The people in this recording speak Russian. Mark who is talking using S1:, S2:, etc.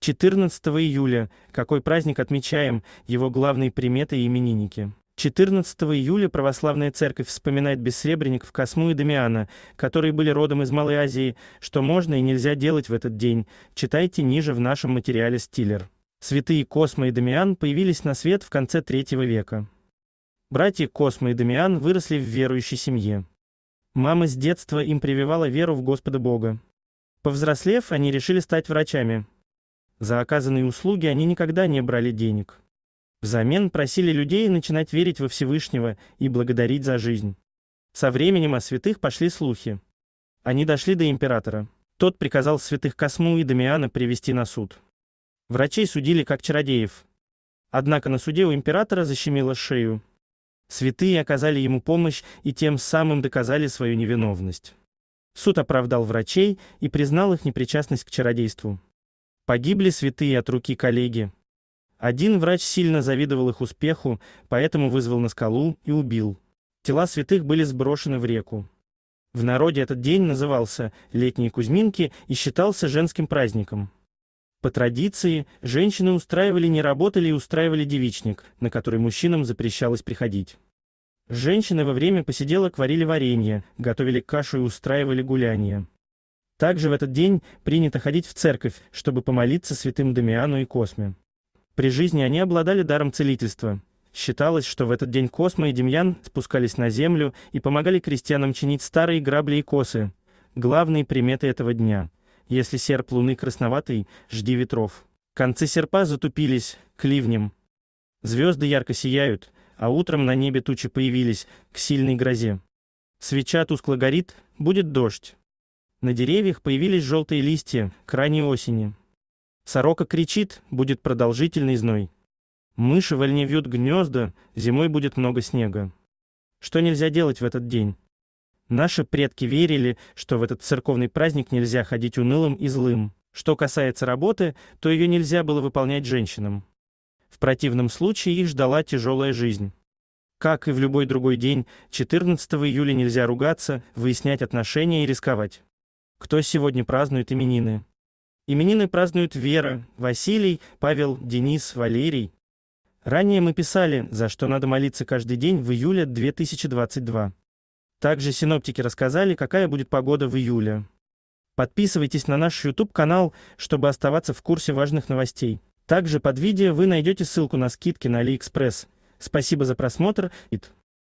S1: 14 июля. Какой праздник отмечаем? Его главные приметы и именинники. 14 июля православная церковь вспоминает бессребренников Косму и Дамиана, которые были родом из Малой Азии, что можно и нельзя делать в этот день, читайте ниже в нашем материале «Стиллер». Святые Космо и Дамиан появились на свет в конце третьего века. Братья Космо и Дамиан выросли в верующей семье. Мама с детства им прививала веру в Господа Бога. Повзрослев, они решили стать врачами. За оказанные услуги они никогда не брали денег. Взамен просили людей начинать верить во Всевышнего и благодарить за жизнь. Со временем о святых пошли слухи. Они дошли до императора. Тот приказал святых Косму и Дамиана привести на суд. Врачей судили как чародеев. Однако на суде у императора защемило шею. Святые оказали ему помощь и тем самым доказали свою невиновность. Суд оправдал врачей и признал их непричастность к чародейству. Погибли святые от руки коллеги. Один врач сильно завидовал их успеху, поэтому вызвал на скалу и убил. Тела святых были сброшены в реку. В народе этот день назывался «Летние Кузьминки» и считался женским праздником. По традиции, женщины устраивали не работали и устраивали девичник, на который мужчинам запрещалось приходить. Женщины во время посиделок варили варенье, готовили кашу и устраивали гуляния. Также в этот день принято ходить в церковь, чтобы помолиться святым Дамиану и Косме. При жизни они обладали даром целительства. Считалось, что в этот день Космо и Демьян спускались на землю и помогали крестьянам чинить старые грабли и косы. Главные приметы этого дня. Если серп луны красноватый, жди ветров. Концы серпа затупились, к ливням. Звезды ярко сияют, а утром на небе тучи появились, к сильной грозе. Свеча тускло горит, будет дождь. На деревьях появились желтые листья, к ранней осени. Сорока кричит, будет продолжительный зной. Мыши в льне вьют гнезда, зимой будет много снега. Что нельзя делать в этот день? Наши предки верили, что в этот церковный праздник нельзя ходить унылым и злым. Что касается работы, то ее нельзя было выполнять женщинам. В противном случае их ждала тяжелая жизнь. Как и в любой другой день, 14 июля нельзя ругаться, выяснять отношения и рисковать. Кто сегодня празднует именины? Именины празднуют Вера, Василий, Павел, Денис, Валерий. Ранее мы писали, за что надо молиться каждый день в июле 2022. Также синоптики рассказали, какая будет погода в июле. Подписывайтесь на наш YouTube-канал, чтобы оставаться в курсе важных новостей. Также под видео вы найдете ссылку на скидки на AliExpress. Спасибо за просмотр.